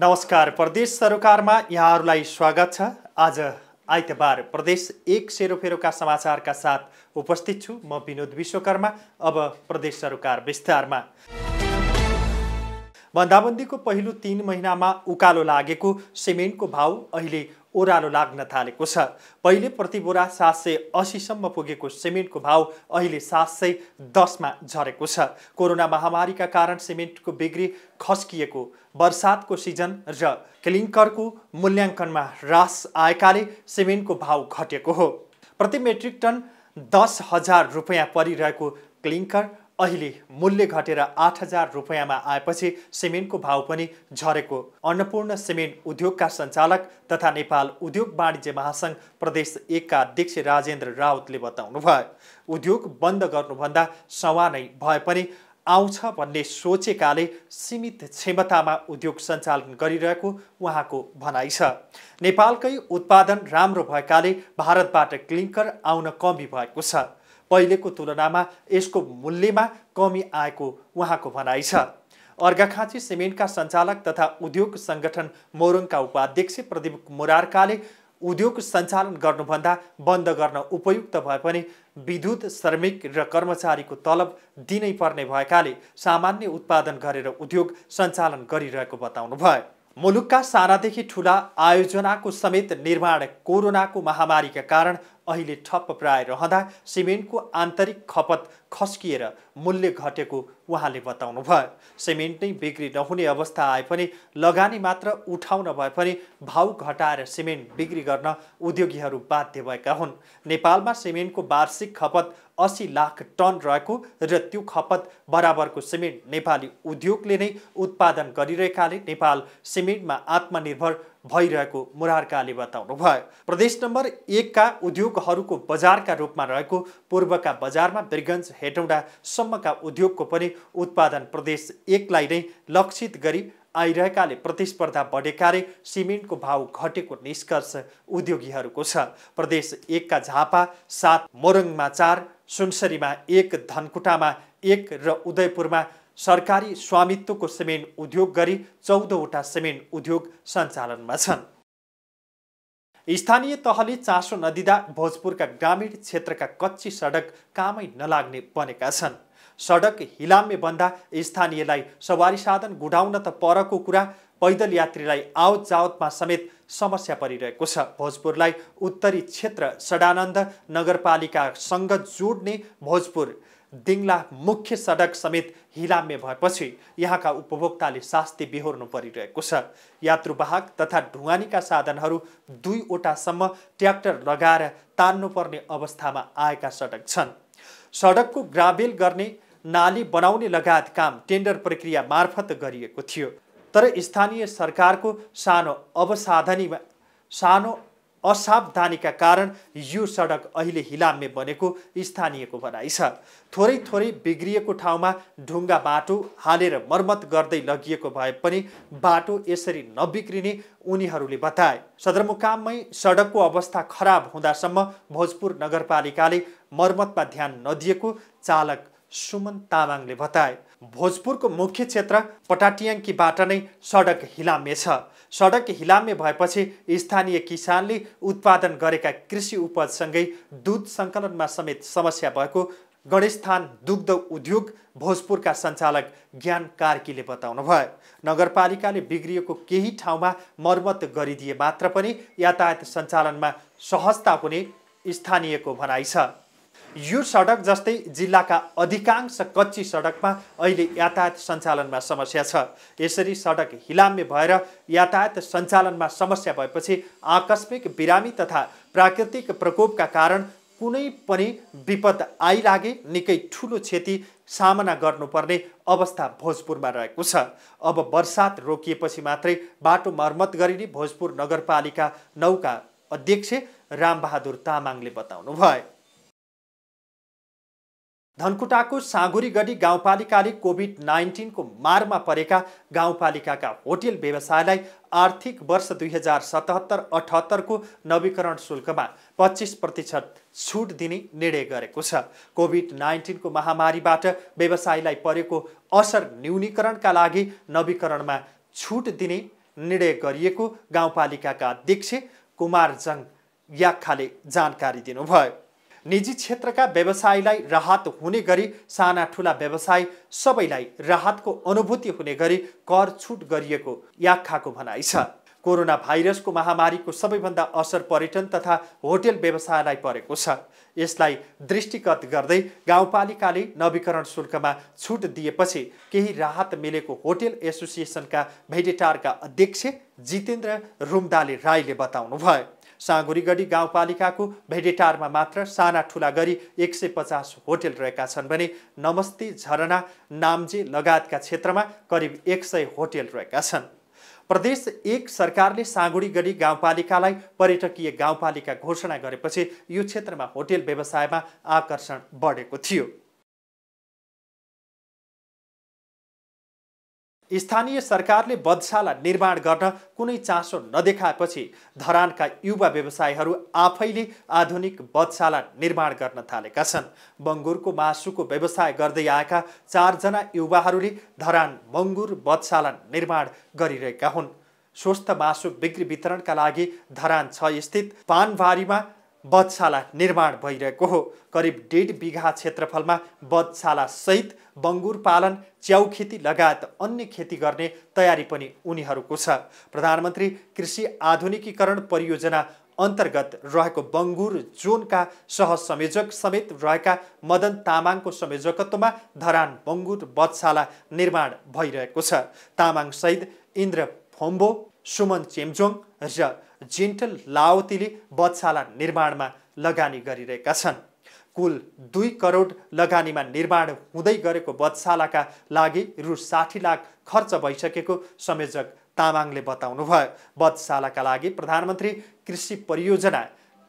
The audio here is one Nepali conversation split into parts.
नमस्कार प्रदेश सरोकारमा यहाँहरूलाई स्वागत छ आज आइतबार प्रदेश एक सेरोफेरोका समाचारका साथ उपस्थित छु म विनोद विश्वकर्मा अब प्रदेश सरोकार विस्तारमा बन्दाबन्दीको पहिलो तिन महिनामा उकालो लागेको सिमेन्टको भाउ अहिले ओह्रालो लाग्न थालेको छ पहिले प्रति बोरा सात सय असीसम्म पुगेको सिमेन्टको भाव अहिले सात सय दसमा झरेको छ कोरोना महामारीका कारण सिमेन्टको बिक्री खस्किएको बर्सातको सिजन र क्लिङ्करको मूल्याङ्कनमा ह्रास आएकाले सिमेन्टको भाव घटेको हो प्रति मेट्रिक टन दस हजार रुपियाँ परिरहेको क्लिङ्कर अहिले मूल्य घटेर आठ हजार रुपियाँमा आएपछि सिमेन्टको भाव पनि झरेको अन्नपूर्ण सिमेन्ट उद्योगका सञ्चालक तथा नेपाल उद्योग वाणिज्य महासङ्घ प्रदेश एकका अध्यक्ष राजेन्द्र रावतले बताउनुभयो उद्योग बन्द गर्नुभन्दा सवा नै भए पनि आउँछ भन्ने सोचेकाले सीमित क्षमतामा उद्योग सञ्चालन गरिरहेको उहाँको भनाइ छ नेपालकै उत्पादन राम्रो भएकाले भारतबाट क्लिङ्कर आउन कमी भएको छ पहिलेको तुलनामा यसको मूल्यमा कमी आएको उहाँको भनाइ छ अर्घाखाँची सिमेन्टका सञ्चालक तथा उद्योग सङ्गठन मोरङका उपाध्यक्ष प्रदीप मुरारकाले उद्योग सञ्चालन गर्नुभन्दा बन्द गर्न उपयुक्त भए पनि विद्युत श्रमिक र कर्मचारीको तलब दिनै पर्ने भएकाले सामान्य उत्पादन गरेर उद्योग सञ्चालन गरिरहेको बताउनुभयो मुलुकका सानादेखि ठुला आयोजनाको समेत निर्माण कोरोनाको महामारीका कारण अहिले ठप्प प्राय रहँदा सिमेन्टको आन्तरिक खपत खस्किएर मूल्य घटेको उहाँले भयो सिमेन्ट नै बिक्री नहुने अवस्था आए पनि लगानी मात्र उठाउन भए पनि भाउ घटाएर सिमेन्ट बिक्री गर्न उद्योगीहरू बाध्य भएका हुन् नेपालमा सिमेन्टको वार्षिक खपत असी लाख टन रहेको र त्यो खपत बराबरको सिमेन्ट नेपाली उद्योगले नै उत्पादन गरिरहेकाले नेपाल सिमेन्टमा आत्मनिर्भर भइरहेको मुरारकाले बताउनुभयो प्रदेश नम्बर एकका उद्योगहरूको बजारका रूपमा रहेको पूर्वका बजारमा बिरगन्ज हेटौँडासम्मका उद्योगको पनि उत्पादन प्रदेश एकलाई नै लक्षित गरी आइरहेकाले प्रतिस्पर्धा बढेकाले सिमेन्टको भाउ घटेको निष्कर्ष उद्योगीहरूको छ प्रदेश एकका झापा सात मोरङमा चार सुनसरीमा एक धनकुटामा एक र उदयपुरमा सरकारी स्वामित्वको सिमेन्ट उद्योग गरी चौधवटा सिमेन्ट उद्योग सञ्चालनमा छन् स्थानीय तहले चासो नदिँदा भोजपुरका ग्रामीण क्षेत्रका कच्ची सडक कामै नलाग्ने बनेका छन् सडक हिलाम्मे भन्दा स्थानीयलाई सवारी साधन गुडाउन त परको कुरा पैदल यात्रीलाई आवत जावतमा समेत समस्या परिरहेको छ भोजपुरलाई उत्तरी क्षेत्र सडानन्द नगरपालिकासँग जोड्ने भोजपुर दिङ्ला मुख्य सडक समेत हिलाम्मे भएपछि यहाँका उपभोक्ताले शास्ति बेहोर्नु परिरहेको छ यात्रुवाहक तथा ढुवानीका साधनहरू दुईवटासम्म ट्र्याक्टर लगाएर तान्नुपर्ने अवस्थामा आएका सडक छन् सडकको ग्राभेल गर्ने नाली बनाउने लगायत काम टेन्डर प्रक्रिया मार्फत गरिएको थियो तर स्थानीय सरकारको सानो अवसाधनीमा सानो असावधानीका कारण यो सडक अहिले हिलाम्मे बनेको स्थानीयको भनाइ छ थोरै थोरै बिग्रिएको ठाउँमा ढुङ्गा बाटो हालेर मर्मत गर्दै लगिएको भए पनि बाटो यसरी नबिग्रिने उनीहरूले बताए सदरमुकाममै सडकको अवस्था खराब हुँदासम्म भोजपुर नगरपालिकाले मर्मतमा ध्यान नदिएको चालक सुमन तामाङले बताए भोजपुरको मुख्य क्षेत्र पटाटियाङ्कीबाट नै सडक हिलामे छ सडक हिलामे भएपछि स्थानीय किसानले उत्पादन गरेका कृषि उपजसँगै दुध सङ्कलनमा समेत समस्या भएको गणेशस्थान दुग्ध उद्योग भोजपुरका सञ्चालक ज्ञान कार्कीले बताउनु भयो नगरपालिकाले बिग्रिएको केही ठाउँमा मर्मत गरिदिए मात्र पनि यातायात सञ्चालनमा सहजता हुने स्थानीयको भनाइ छ यो सडक जस्तै जिल्लाका अधिकांश कच्ची सडकमा अहिले यातायात सञ्चालनमा समस्या छ यसरी सडक हिलाम्य भएर यातायात सञ्चालनमा समस्या भएपछि आकस्मिक बिरामी तथा प्राकृतिक प्रकोपका कारण कुनै पनि विपद आइलागे निकै ठुलो क्षति सामना गर्नुपर्ने अवस्था भोजपुरमा रहेको छ अब बर्सात रोकिएपछि मात्रै बाटो मर्मत गरिने भोजपुर नगरपालिका नौका अध्यक्ष रामबहादुर तामाङले बताउनु बताउनुभयो धनकुटाको साँगुरीगढी गाउँपालिकाले कोभिड नाइन्टिनको मारमा परेका गाउँपालिकाका होटेल व्यवसायलाई आर्थिक वर्ष दुई हजार सतहत्तर अठहत्तरको नवीकरण शुल्कमा पच्चिस प्रतिशत छुट दिने निर्णय गरेको छ कोभिड नाइन्टिनको महामारीबाट व्यवसायलाई परेको असर न्यूनीकरणका लागि नवीकरणमा छुट दिने निर्णय गरिएको गाउँपालिकाका अध्यक्ष कुमारजङ याखाले जानकारी दिनुभयो निजी क्षेत्रका व्यवसायीलाई राहत हुने गरी साना ठुला व्यवसाय सबैलाई राहतको अनुभूति हुने गरी कर छुट गरिएको याखाको भनाइ छ कोरोना भाइरसको महामारीको सबैभन्दा असर पर्यटन तथा होटेल व्यवसायलाई परेको छ यसलाई दृष्टिगत गर्दै गाउँपालिकाले नवीकरण शुल्कमा छुट दिएपछि केही राहत मिलेको होटेल एसोसिएसनका भेडेटारका अध्यक्ष जितेन्द्र रुम्दाले राईले बताउनुभयो साँगुरीगढी गाउँपालिकाको भेडेटारमा मात्र साना ठुला गरी एक सय पचास होटेल रहेका छन् भने नमस्ते झरना नाम्जे लगायतका क्षेत्रमा करिब एक सय होटेल रहेका छन् प्रदेश एक सरकारले साँगुडीगढी गाउँपालिकालाई पर्यटकीय गाउँपालिका घोषणा गरेपछि यो क्षेत्रमा होटेल व्यवसायमा आकर्षण बढेको थियो स्थानीय सरकारले बधशाला निर्माण गर्न कुनै चासो नदेखाएपछि धरानका युवा व्यवसायीहरू आफैले आधुनिक बधशाला निर्माण गर्न थालेका छन् बङ्गुरको मासुको व्यवसाय गर्दै आएका चारजना युवाहरूले धरान मङ्गुर बधशाला निर्माण गरिरहेका हुन् स्वस्थ मासु बिक्री वितरणका लागि धरान छ स्थित पानबारीमा बधशाला निर्माण भइरहेको हो करिब डेढ बिघा क्षेत्रफलमा सहित बङ्गुर पालन च्याउ खेती लगायत अन्य खेती गर्ने तयारी पनि उनीहरूको छ प्रधानमन्त्री कृषि आधुनिकीकरण परियोजना अन्तर्गत रहेको बङ्गुर जोनका सहसंयोजक समेत रहेका मदन तामाङको संयोजकत्वमा धरान बङ्गुर बधशाला निर्माण भइरहेको छ तामाङ सहित इन्द्र फोम्बो सुमन चेम्जोङ र जेन्टल लावतीले वधशाला निर्माणमा लगानी गरिरहेका छन् कुल दुई करोड लगानीमा निर्माण हुँदै गरेको वधशालाका लागि रु साठी लाख खर्च भइसकेको संयोजक तामाङले बताउनुभयो वधशालाका लागि प्रधानमन्त्री कृषि परियोजना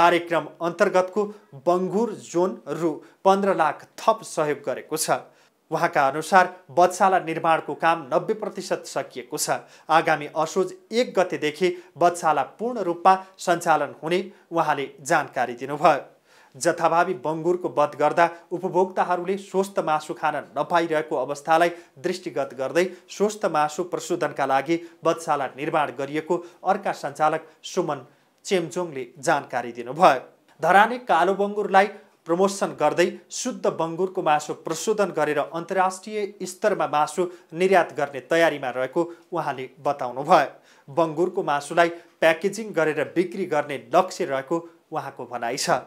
कार्यक्रम अन्तर्गतको बङ्गुर जोन रु पन्ध्र लाख थप सहयोग गरेको छ उहाँका अनुसार बच्चाला निर्माणको काम नब्बे प्रतिशत सकिएको छ आगामी असोज एक गतेदेखि बच्चाला पूर्ण रूपमा सञ्चालन हुने उहाँले जानकारी दिनुभयो जथाभावी बङ्गुरको वध गर्दा उपभोक्ताहरूले स्वस्थ मासु खान नपाइरहेको अवस्थालाई दृष्टिगत गर्दै स्वस्थ मासु प्रशोधनका लागि बधशाला निर्माण गरिएको अर्का सञ्चालक सुमन चेमजोङले जानकारी दिनुभयो धराने कालो बङ्गुरलाई प्रमोसन गर्दै शुद्ध बङ्गुरको मासु प्रशोधन गरेर अन्तर्राष्ट्रिय स्तरमा मासु निर्यात गर्ने तयारीमा रहेको उहाँले बताउनुभयो बङ्गुरको मासुलाई प्याकेजिङ गरेर बिक्री गर्ने लक्ष्य रहेको उहाँको भनाइ छ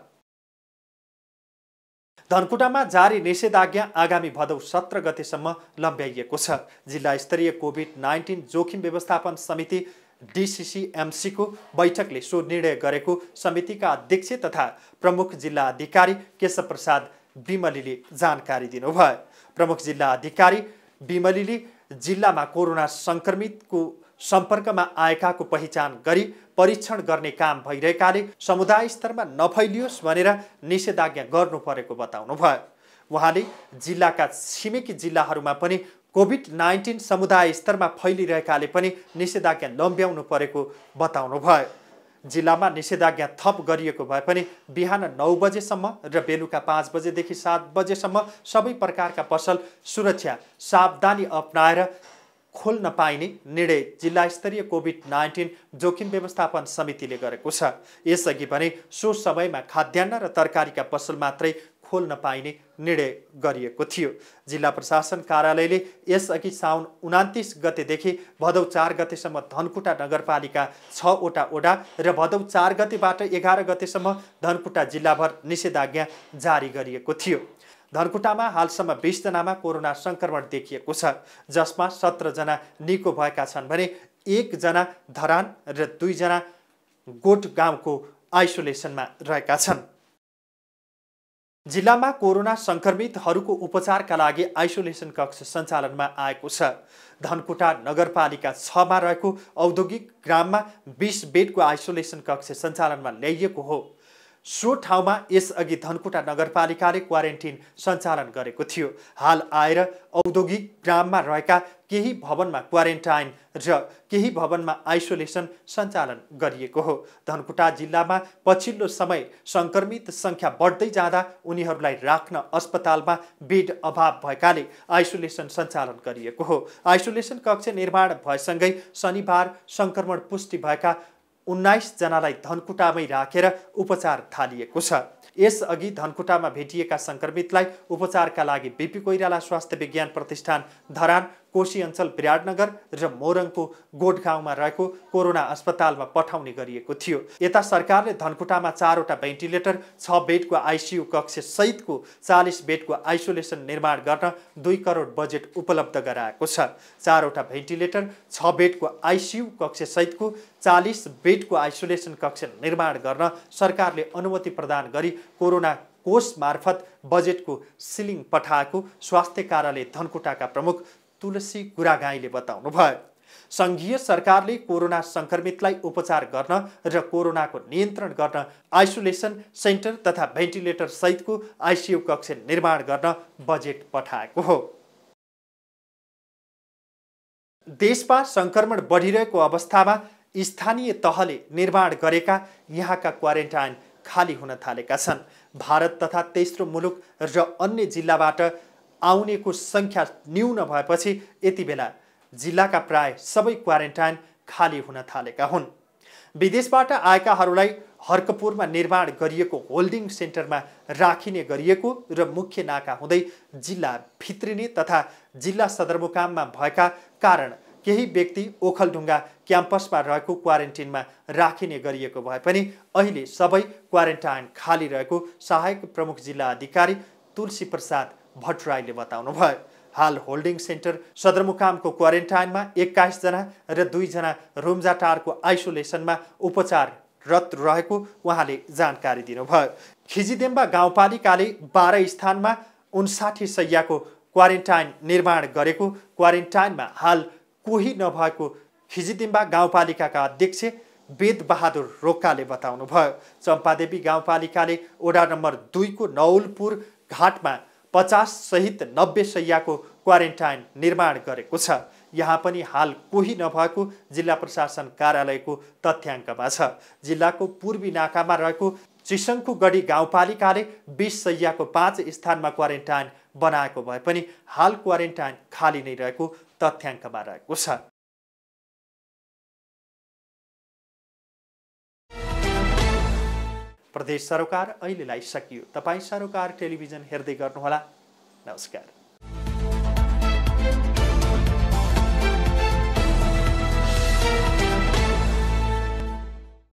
धनकुटामा जारी निषेधाज्ञा आगामी भदौ सत्र गतेसम्म लम्ब्याइएको छ जिल्ला स्तरीय कोभिड नाइन्टिन जोखिम व्यवस्थापन समिति डिसिसिएमसीको बैठकले सो निर्णय गरेको समितिका अध्यक्ष तथा प्रमुख जिल्ला अधिकारी केशव प्रसाद बिमलीले जानकारी दिनुभयो प्रमुख जिल्ला अधिकारी बिमलीले जिल्लामा कोरोना सङ्क्रमितको सम्पर्कमा आएकाको पहिचान गरी परीक्षण गर्ने काम भइरहेकाले समुदाय स्तरमा नफैलियोस् भनेर निषेधाज्ञा गर्नु परेको बताउनुभयो उहाँले जिल्लाका छिमेकी जिल्लाहरूमा पनि कोभिड नाइन्टिन समुदाय स्तरमा फैलिरहेकाले पनि निषेधाज्ञा लम्ब्याउनु परेको बताउनु भयो जिल्लामा निषेधाज्ञा थप गरिएको भए पनि बिहान नौ बजेसम्म र बेलुका पाँच बजेदेखि सात बजेसम्म सबै प्रकारका पसल सुरक्षा सावधानी अप्नाएर खोल्न पाइने निर्णय जिल्ला स्तरीय कोभिड नाइन्टिन जोखिम व्यवस्थापन समितिले गरेको छ यसअघि भने सो समयमा खाद्यान्न र तरकारीका पसल मात्रै खोल्न पाइने निर्णय गरिएको थियो जिल्ला प्रशासन कार्यालयले यसअघि साउन उनातिस गतेदेखि भदौ चार गतेसम्म धनकुटा नगरपालिका छवटा ओडा र भदौ चार गतेबाट एघार गतेसम्म धनकुटा जिल्लाभर निषेधाज्ञा जारी गरिएको थियो धनकुटामा हालसम्म बिसजनामा कोरोना सङ्क्रमण देखिएको छ जसमा सत्रजना निको भएका छन् भने एकजना धरान र दुईजना गोठ गाउँको आइसोलेसनमा रहेका छन् जिल्लामा कोरोना सङ्क्रमितहरूको उपचारका लागि आइसोलेसन कक्ष सञ्चालनमा आएको छ धनकुटा नगरपालिका छमा रहेको औद्योगिक ग्राममा बिस बेडको आइसोलेसन कक्ष सञ्चालनमा ल्याइएको हो सो ठाउँमा यसअघि धनकुटा नगरपालिकाले क्वारेन्टिन सञ्चालन गरेको थियो हाल आएर औद्योगिक ग्राममा रहेका केही भवनमा क्वारेन्टाइन र केही भवनमा आइसोलेसन सञ्चालन गरिएको हो धनकुटा जिल्लामा पछिल्लो समय सङ्क्रमित सङ्ख्या बढ्दै जाँदा उनीहरूलाई राख्न अस्पतालमा बेड अभाव भएकाले आइसोलेसन सञ्चालन गरिएको हो आइसोलेसन कक्ष निर्माण भएसँगै शनिबार सङ्क्रमण पुष्टि भएका जनालाई धनकुटामै राखेर उपचार थालिएको छ यसअघि धनकुटामा भेटिएका सङ्क्रमितलाई उपचारका लागि बिपी कोइराला स्वास्थ्य विज्ञान प्रतिष्ठान धरान कोशी अञ्चल विराटनगर र मोरङको गोठ गाउँमा रहेको कोरोना अस्पतालमा पठाउने गरिएको थियो यता सरकारले धनकुटामा चारवटा भेन्टिलेटर छ बेडको आइसियु कक्ष सहितको चालिस बेडको आइसोलेसन निर्माण गर्न दुई करोड बजेट उपलब्ध गराएको छ चारवटा भेन्टिलेटर छ बेडको आइसियु कक्ष सहितको चालिस बेडको आइसोलेसन कक्ष निर्माण गर्न सरकारले अनुमति प्रदान गरी कोरोना कोष मार्फत बजेटको सिलिङ पठाएको स्वास्थ्य कार्यालय धनकुटाका प्रमुख तुलसी गुरागाईले बताउनु भयो सङ्घीय सरकारले कोरोना संक्रमितलाई उपचार गर्न र कोरोनाको नियन्त्रण गर्न आइसोलेसन सेन्टर तथा भेन्टिलेटर सहितको आइसियु कक्ष निर्माण गर्न बजेट पठाएको हो देशमा सङ्क्रमण बढिरहेको अवस्थामा स्थानीय तहले निर्माण गरेका यहाँका क्वारेन्टाइन खाली हुन थालेका छन् भारत तथा तेस्रो मुलुक र अन्य जिल्लाबाट आउनेको सङ्ख्या न्यून भएपछि यति बेला जिल्लाका प्राय सबै क्वारेन्टाइन खाली हुन थालेका हुन् विदेशबाट आएकाहरूलाई हर्कपुरमा निर्माण गरिएको होल्डिङ सेन्टरमा राखिने गरिएको र मुख्य नाका हुँदै जिल्ला भित्रिने तथा जिल्ला सदरमुकाममा भएका कारण केही व्यक्ति ओखलढुङ्गा क्याम्पसमा रहेको क्वारेन्टिनमा राखिने गरिएको भए पनि अहिले सबै क्वारेन्टाइन खाली रहेको सहायक प्रमुख जिल्ला अधिकारी तुलसी प्रसाद भट्टराईले बताउनुभयो हाल होल्डिङ सेन्टर सदरमुकामको क्वारेन्टाइनमा एक्काइसजना र दुईजना रुम्जाटारको आइसोलेसनमा उपचाररत रहेको उहाँले जानकारी दिनुभयो खिजिदेम्बा गाउँपालिकाले बाह्र स्थानमा उन्साठी सयको क्वारेन्टाइन निर्माण गरेको क्वारेन्टाइनमा हाल कोही नभएको खिजिदिम्बा गाउँपालिकाका अध्यक्ष वेदबहादुर रोकाले बताउनुभयो चम्पादेवी गाउँपालिकाले ओडा नम्बर दुईको नौलपुर घाटमा पचास सहित नब्बे सयको क्वारेन्टाइन निर्माण गरेको छ यहाँ पनि हाल कोही नभएको जिल्ला प्रशासन कार्यालयको तथ्याङ्कमा छ जिल्लाको पूर्वी नाकामा रहेको चिसङ्खुगढी गढी गाउँपालिकाले बिस सयको पाँच स्थानमा क्वारेन्टाइन बनाएको भए पनि हाल क्वारेन्टाइन खाली नै रहेको तथ्याङ्कमा रहेको छ प्रदेश सरोकार अहिलेलाई सकियो तपाईँ सरोकार टेलिभिजन हेर्दै गर्नुहोला नमस्कार